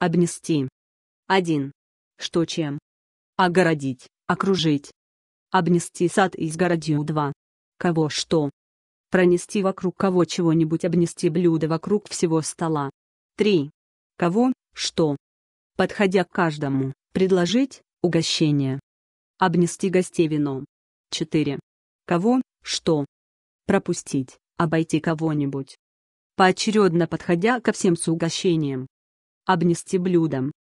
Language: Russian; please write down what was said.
Обнести. 1. Что чем? Огородить, окружить. Обнести сад изгородью 2. Кого что? Пронести вокруг кого чего-нибудь, обнести блюдо вокруг всего стола. 3. Кого, что? Подходя к каждому, предложить угощение. Обнести гостей вином. 4. Кого, что? Пропустить, обойти кого-нибудь. Поочередно подходя ко всем с угощением обнести блюдом.